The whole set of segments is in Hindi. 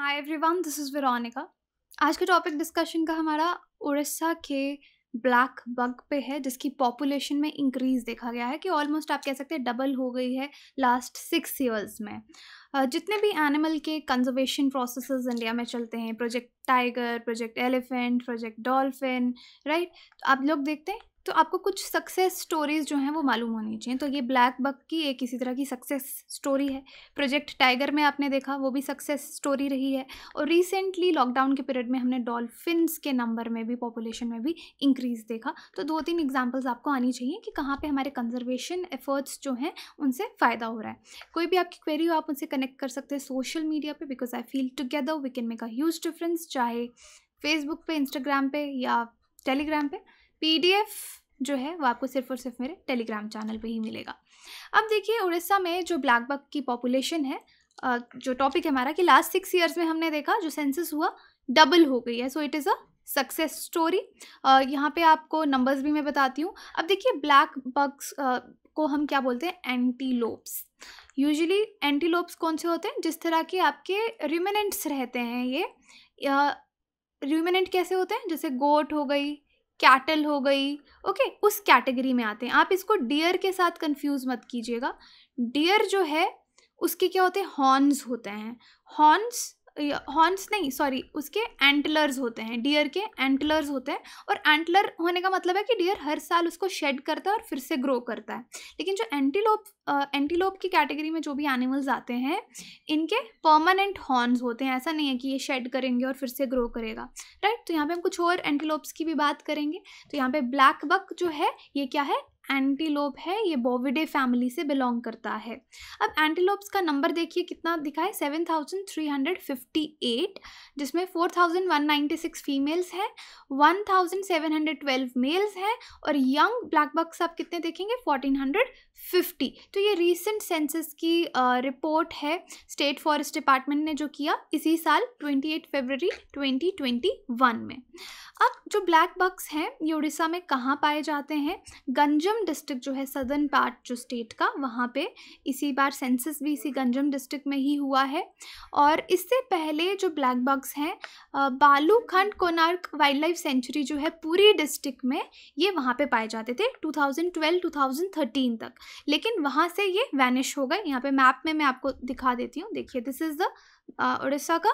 Hi everyone this is Veronica आज का टॉपिक डिस्कशन का हमारा उड़ीसा के ब्लैक बग पे है जिसकी पॉपुलेशन में इंक्रीज़ देखा गया है कि ऑलमोस्ट आप कह सकते हैं डबल हो गई है लास्ट सिक्स ईयर्स में जितने भी एनिमल के कंजर्वेशन प्रोसेस इंडिया में चलते हैं project tiger project elephant project dolphin right आप लोग देखते हैं तो आपको कुछ सक्सेस स्टोरीज जो हैं वो मालूम होनी चाहिए तो ये ब्लैक बक की एक किसी तरह की सक्सेस स्टोरी है प्रोजेक्ट टाइगर में आपने देखा वो भी सक्सेस स्टोरी रही है और रिसेंटली लॉकडाउन के पीरियड में हमने डॉल्फिन्स के नंबर में भी पॉपुलेशन में भी इंक्रीज देखा तो दो तीन एग्जाम्पल्स आपको आनी चाहिए कि कहाँ पर हमारे कंजर्वेशन एफर्ट्स जो हैं उनसे फ़ायदा हो रहा है कोई भी आपकी क्वेरी हो आप उनसे कनेक्ट कर सकते हैं सोशल मीडिया पर because I feel together we can make a huge difference चाहे फेसबुक पे इंस्टाग्राम पे या टेलीग्राम पे पीडीएफ जो है वो आपको सिर्फ और सिर्फ मेरे टेलीग्राम चैनल पे ही मिलेगा अब देखिए उड़ीसा में जो ब्लैक बक की पॉपुलेशन है जो टॉपिक है हमारा कि लास्ट सिक्स ईयर्स में हमने देखा जो सेंसस हुआ डबल हो गई है so it is a success story यहाँ पे आपको नंबर्स भी मैं बताती हूँ अब देखिए ब्लैक बग्स को हम क्या बोलते हैं एंटीलोप्स यूजुअली एंटीलोप्स कौन से होते हैं जिस तरह के आपके रिमेनेंट्स रहते हैं ये रिमिनेंट कैसे होते हैं जैसे गोट हो गई कैटल हो गई ओके okay, उस कैटेगरी में आते हैं आप इसको डियर के साथ कंफ्यूज मत कीजिएगा डियर जो है उसके क्या होते हैं हॉर्न्स होते हैं हॉर्न्स हॉर्न्स नहीं सॉरी उसके एंटलर्स होते हैं डियर के एंटलर्स होते हैं और एंटलर होने का मतलब है कि डियर हर साल उसको शेड करता है और फिर से ग्रो करता है लेकिन जो एंटीलोप एंटीलोप की कैटेगरी में जो भी एनिमल्स आते हैं इनके परमानेंट हॉर्न्स होते हैं ऐसा नहीं है कि ये शेड करेंगे और फिर से ग्रो करेगा राइट तो यहाँ पे हम कुछ और एंटीलोप्स की भी बात करेंगे तो यहाँ पे ब्लैक बक जो है ये क्या है एंटीलोप है ये बोविडे फैमिली से बिलोंग करता है अब एंटीलोप्स का नंबर देखिए कितना दिखा है seven thousand three hundred fifty eight जिसमें four thousand one ninety six females हैं one thousand seven hundred twelve males हैं और यंग ब्लैक बक्स आप कितने देखेंगे फोर्टीन हंड्रेड फिफ्टी तो ये रीसेंट सेंसस की रिपोर्ट है स्टेट फॉरेस्ट डिपार्टमेंट ने जो किया इसी साल twenty eight February twenty twenty one में अब जो ब्लैक बक्स हैं ये उड़ीसा में कहाँ पाए जाते हैं गंजम डिस्ट्रिक्ट जो है सदर्न पार्ट जो स्टेट का वहाँ पे इसी बार सेंसस भी इसी गंजम डिस्ट्रिक्ट में ही हुआ है और इससे पहले जो ब्लैक बक्स हैं Balukhand Konark wild life sanctuary जो है पूरी डिस्ट्रिक्ट में ये वहाँ पे पाए जाते थे 2012-2013 तक लेकिन वहाँ से ये वैनिश हो गए यहाँ पे मैप में मैं आपको दिखा देती हूँ देखिए दिस इज़ द उड़ीसा का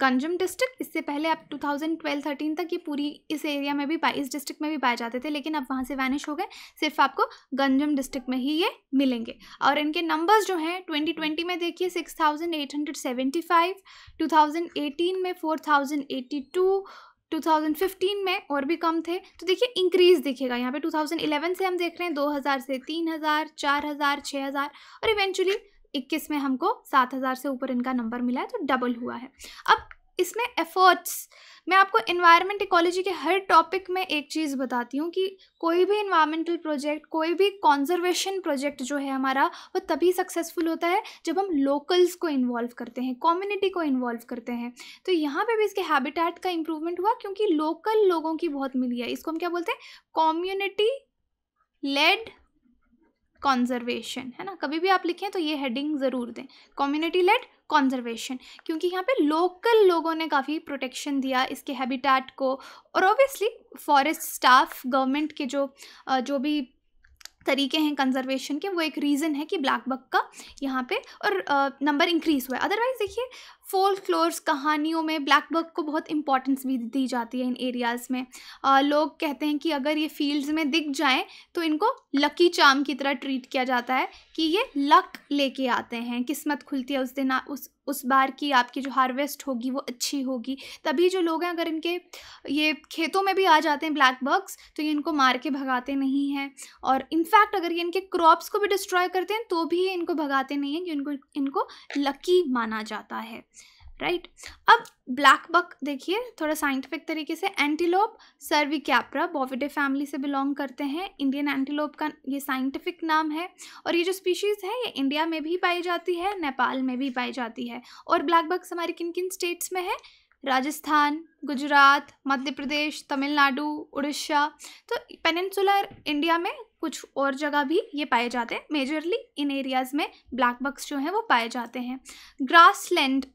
गंजम डिस्ट्रिक्ट इससे पहले अब 2012-13 तक ये पूरी इस एरिया में भी इस डिस्ट्रिक्ट में भी पाए जाते थे लेकिन अब वहाँ से वैनिश हो गए सिर्फ आपको गंजम डिस्ट्रिक्ट में ही ये मिलेंगे और इनके नंबर्स जो हैं 2020 में देखिए 6875 2018 में 4082 2015 में और भी कम थे तो देखिए इंक्रीज़ दिखेगा यहाँ पे 2011 से हम देख रहे हैं 2000 से 3000, 4000, 6000 और इवेंचुअली 21 में हमको 7000 से ऊपर इनका नंबर मिला है तो डबल हुआ है अब इसमें एफर्ट्स मैं आपको इन्वायरमेंट इकोलॉजी के हर टॉपिक में एक चीज़ बताती हूँ कि कोई भी इन्वायरमेंटल प्रोजेक्ट कोई भी कॉन्जर्वेशन प्रोजेक्ट जो है हमारा वो तभी सक्सेसफुल होता है जब हम लोकल्स को इन्वॉल्व करते हैं कम्युनिटी को इन्वॉल्व करते हैं तो यहाँ पे भी इसके हैबिटेट का इम्प्रूवमेंट हुआ क्योंकि लोकल लोगों की बहुत मिली है इसको हम क्या बोलते हैं कॉम्युनिटी लेड कॉन्जर्वेशन है ना कभी भी आप लिखें तो ये हेडिंग ज़रूर दें कम्युनिटी लेड कॉन्जर्वेशन क्योंकि यहाँ पे लोकल लोगों ने काफ़ी प्रोटेक्शन दिया इसके हैबिटेट को और ऑब्वियसली फॉरेस्ट स्टाफ गवर्नमेंट के जो जो भी तरीके हैं कंजर्वेशन के वो एक रीज़न है कि ब्लैक बक का यहाँ पे और नंबर इंक्रीज़ हुआ है अदरवाइज़ देखिए फोल्क क्लोर्स कहानियों में ब्लैक बक को बहुत इंपॉर्टेंस भी दी जाती है इन एरियाज़ में आ, लोग कहते हैं कि अगर ये फील्ड्स में दिख जाएं तो इनको लकी चाम की तरह ट्रीट किया जाता है कि ये लक लेके आते हैं किस्मत खुलती है उस दिन उस उस बार की आपकी जो हार्वेस्ट होगी वो अच्छी होगी तभी जो लोग हैं अगर इनके ये खेतों में भी आ जाते हैं ब्लैक बर्ग्स तो ये इनको मार के भगाते नहीं हैं और इनफैक्ट अगर ये इनके क्रॉप्स को भी डिस्ट्रॉय करते हैं तो भी ये इनको भगाते नहीं हैं कि इनको इनको लकी माना जाता है राइट अब ब्लैक बक देखिए थोड़ा साइंटिफिक तरीके से एंटीलोप सर्विकैप्रा बॉविडे फैमिली से बिलोंग करते हैं इंडियन एंटीलोप का ये साइंटिफिक नाम है और ये जो स्पीशीज़ है ये इंडिया में भी पाई जाती है नेपाल में भी पाई जाती है और ब्लैक बक्स हमारे किन किन स्टेट्स में है राजस्थान गुजरात मध्य प्रदेश तमिलनाडु उड़ीसा तो पेनसुलर इंडिया में कुछ और जगह भी ये पाए जाते हैं मेजरली इन एरियाज़ में ब्लैक बक्स जो हैं वो पाए जाते हैं ग्रास लैंड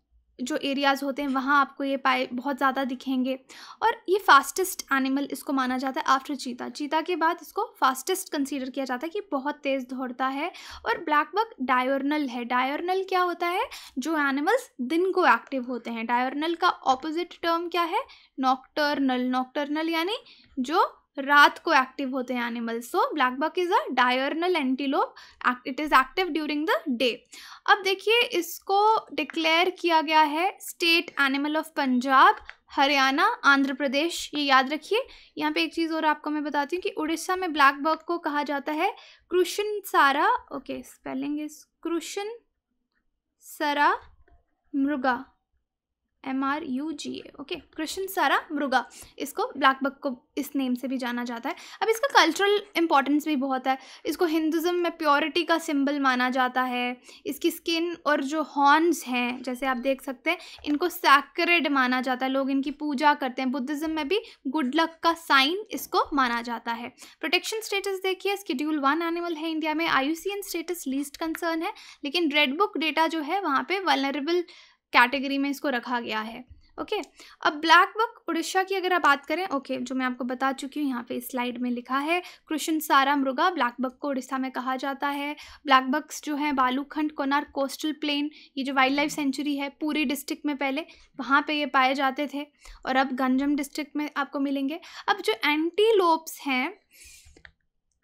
जो एरियाज़ होते हैं वहाँ आपको ये पाए बहुत ज़्यादा दिखेंगे और ये फास्टेस्ट एनिमल इसको माना जाता है आफ्टर चीता चीता के बाद इसको फास्टेस्ट कंसीडर किया जाता है कि बहुत तेज़ दौड़ता है और ब्लैक बक डायोर्नल है डायोर्नल क्या होता है जो एनिमल्स दिन को एक्टिव होते हैं डायोर्नल का ऑपोजिट टर्म क्या है नॉक्टर्नल नॉक्टर्नल यानी जो रात को एक्टिव होते हैं animals so black buck is a diurnal antelope it is active during the day अब देखिए इसको डिक्लेयर किया गया है state animal of Punjab Haryana Andhra Pradesh ये याद रखिए यहाँ पे एक चीज़ और आपको मैं बताती हूँ कि उड़ीसा में ब्लैक बक को कहा जाता है क्रुशन सारा okay spelling is Krishna Sara Mriga M R U G A okay Krishna Sara Mriga इसको ब्लैक बक को इस नेम से भी जाना जाता है अब इसका कल्चरल इंपॉर्टेंस भी बहुत है इसको हिंदुज़म में प्योरिटी का सिंबल माना जाता है इसकी स्किन और जो हॉर्न्स हैं जैसे आप देख सकते हैं इनको सैक्रेड माना जाता है लोग इनकी पूजा करते हैं बुद्धिज़्म में भी गुड लक का साइन इसको माना जाता है प्रोटेक्शन स्टेटस देखिए स्कीड्यूल वन एनिमल है इंडिया में आई स्टेटस लीस्ट कंसर्न है लेकिन रेड बुक डेटा जो है वहाँ पर वनरेबल कैटेगरी में इसको रखा गया है ओके okay. अब ब्लैक बक उड़ीसा की अगर आप बात करें ओके okay, जो मैं आपको बता चुकी हूँ यहाँ पे स्लाइड में लिखा है कृष्ण सारा मृगा ब्लैक बक को उड़ीसा में कहा जाता है ब्लैक बक्स जो है बालूखंड कोनार कोस्टल प्लेन ये जो वाइल्ड लाइफ सेंचुरी है पूरी डिस्ट्रिक्ट में पहले वहाँ पे ये पाए जाते थे और अब गंजम डिस्ट्रिक्ट में आपको मिलेंगे अब जो एंटीलोप्स हैं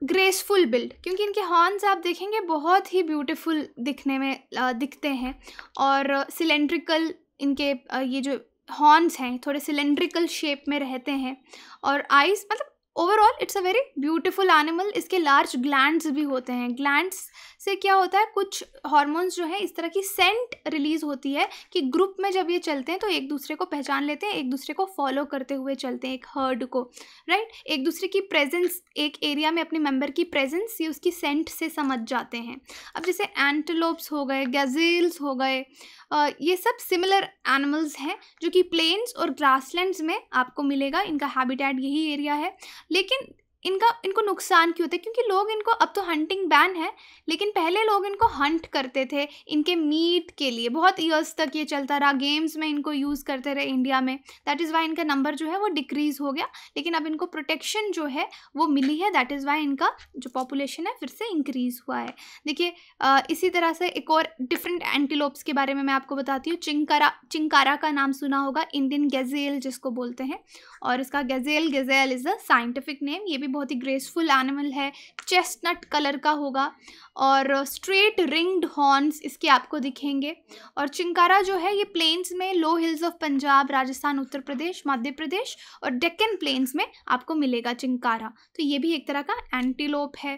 ग्रेसफुल बिल्ड क्योंकि इनके हॉर्न्स आप देखेंगे बहुत ही ब्यूटीफुल दिखने में दिखते हैं और सिलेंड्रिकल इनके ये जो हॉर्न्स हैं थोड़े सिलेंड्रिकल शेप में रहते हैं और आइज मतलब overall it's a very beautiful animal इसके लार्ज ग्लैंड्स भी होते हैं ग्लैंड्स से क्या होता है कुछ हॉर्मोन्स जो है इस तरह की सेंट रिलीज होती है कि ग्रुप में जब ये चलते हैं तो एक दूसरे को पहचान लेते हैं एक दूसरे को फॉलो करते हुए चलते हैं एक हर्ड को राइट एक दूसरे की प्रेजेंस एक एरिया में अपने मेंबर की प्रेजेंस ये उसकी सेंट से समझ जाते हैं अब जैसे एंटलोप्स हो गए गजेल्स हो गए ये सब सिमिलर एनिमल्स हैं जो कि प्लेन्स और ग्रासलैंड्स में आपको मिलेगा इनका हैबिटेट यही एरिया है लेकिन इनका इनको नुकसान क्यों होता है क्योंकि लोग इनको अब तो हंटिंग बैन है लेकिन पहले लोग इनको हंट करते थे इनके मीट के लिए बहुत ईयर्स तक ये चलता रहा गेम्स में इनको यूज़ करते रहे इंडिया में दैट इज़ वाई इनका नंबर जो है वो डिक्रीज़ हो गया लेकिन अब इनको प्रोटेक्शन जो है वो मिली है दैट इज़ वाई इनका जो पॉपुलेशन है फिर से इंक्रीज़ हुआ है देखिए इसी तरह से एक और डिफरेंट एंटीलोप्स के बारे में मैं आपको बताती हूँ चिंकारा चिंकारा का नाम सुना होगा इंडियन गजेल जिसको बोलते हैं और इसका gazelle gazelle is a scientific name ये भी भी बहुत ही ग्रेसफुल एनिमल है चेस्टनट कलर का होगा और स्ट्रेट रिंग्ड हॉर्न्स इसके आपको दिखेंगे और चिंकारा जो है ये प्लेन्स में low hills of Punjab Rajasthan Uttar Pradesh Madhya Pradesh और डेक्कन प्लेन्स में आपको मिलेगा चिंकारा तो ये भी एक तरह का एंटीलोप है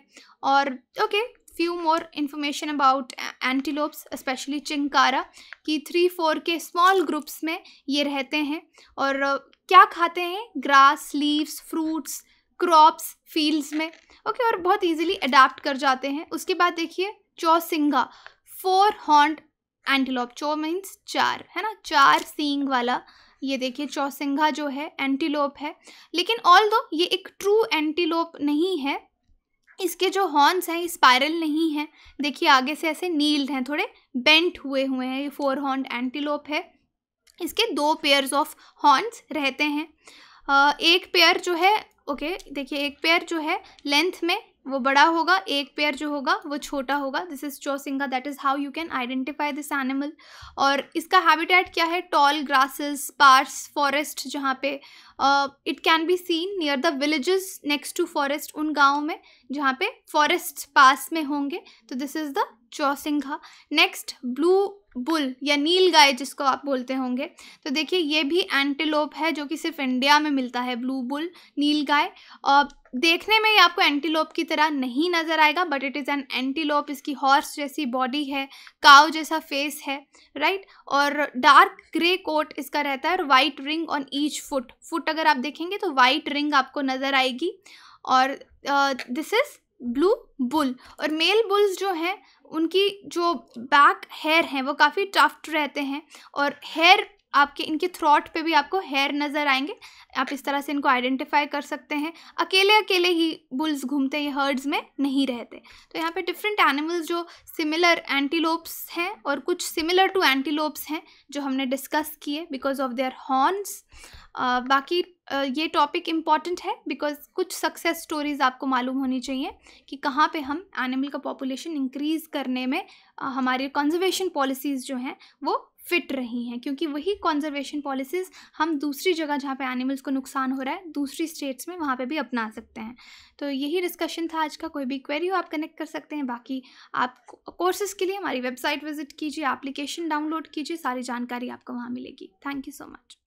और okay few more information about antelopes specially chinkara कि थ्री फोर के स्मॉल ग्रुप्स में ये रहते हैं और क्या खाते हैं grass leaves fruits crops fields में ओके और बहुत इजीली अडाप्ट कर जाते हैं उसके बाद देखिए चौसिंगा फोर हॉन्ड एंटीलोप चौ मीन्स चार है ना चार सींग वाला ये देखिए चौसिंगा जो है एंटीलोप है लेकिन ऑल दो ये एक ट्रू एंटीलोप नहीं है इसके जो हॉर्न्स हैं स्पायरल नहीं हैं देखिए आगे से ऐसे नील्ड हैं थोड़े बेंट हुए हुए हैं ये फोर हॉर्न एंटीलोप है इसके दो पेयर्स ऑफ हॉर्न्स रहते हैं एक पेयर जो है ओके देखिए एक पेयर जो है लेंथ में वो बड़ा होगा एक पेयर जो होगा वो छोटा होगा this is chousingha that is how you can identify this animal और इसका हैबिटेट क्या है टॉल ग्रासेस पार्स फॉरेस्ट जहाँ पे it can be seen near the villages next to forest उन गाँव में जहाँ पे फॉरेस्ट पास में होंगे तो this is the chousingha next blue bull या नील गाय जिसको आप बोलते होंगे तो देखिए ये भी एंटीलोप है जो कि सिर्फ इंडिया में मिलता है ब्लू बुल नील गाय और देखने में ये आपको एंटीलोप की तरह नहीं नज़र आएगा but it is an antelope इसकी हॉर्स जैसी बॉडी है काव जैसा फेस है राइट और डार्क ग्रे कोट इसका रहता है और white ring on each foot foot अगर आप देखेंगे तो वाइट रिंग आपको नज़र आएगी और this uh, is blue bull और मेल बुल्स जो हैं उनकी जो बैक हेयर हैं वो काफ़ी टफ्ट रहते हैं और हेयर आपके इनके थ्रॉट पे भी आपको हेयर नज़र आएंगे आप इस तरह से इनको आइडेंटिफाई कर सकते हैं अकेले अकेले ही बुल्स घूमते हैं हर्ड्स में नहीं रहते तो यहाँ पे डिफरेंट एनिमल्स जो सिमिलर एंटीलोप्स हैं और कुछ सिमिलर टू एंटीलोप्स हैं जो हमने डिस्कस किए बिकॉज ऑफ देयर हॉर्न्स बाकी ये टॉपिक इम्पॉर्टेंट है बिकॉज कुछ सक्सेस स्टोरीज़ आपको मालूम होनी चाहिए कि कहाँ पे हम एनिमल का पॉपुलेशन इंक्रीज़ करने में हमारे कंजर्वेशन पॉलिसीज़ जो हैं वो फिट रही हैं क्योंकि वही कंजर्वेशन पॉलिसीज़ हम दूसरी जगह जहाँ पे एनिमल्स को नुकसान हो रहा है दूसरी स्टेट्स में वहाँ पे भी अपना सकते हैं तो यही डिस्कशन था आज का कोई भी क्वेरी हो आप कनेक्ट कर सकते हैं बाकी आप कोर्सेज़ के लिए हमारी वेबसाइट विजिट कीजिए एप्लीकेशन डाउनलोड कीजिए सारी जानकारी आपको वहाँ मिलेगी थैंक यू सो मच